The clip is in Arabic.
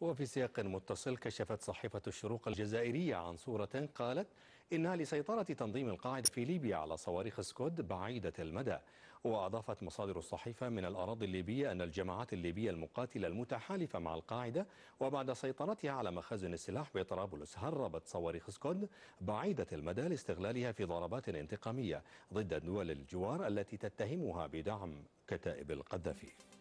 وفي سياق متصل كشفت صحيفة الشروق الجزائرية عن صورة قالت إنها لسيطرة تنظيم القاعدة في ليبيا على صواريخ سكود بعيدة المدى وأضافت مصادر الصحيفة من الأراضي الليبية أن الجماعات الليبية المقاتلة المتحالفة مع القاعدة وبعد سيطرتها على مخازن السلاح بطرابلس هربت صواريخ سكود بعيدة المدى لاستغلالها في ضربات انتقامية ضد دول الجوار التي تتهمها بدعم كتائب القذافي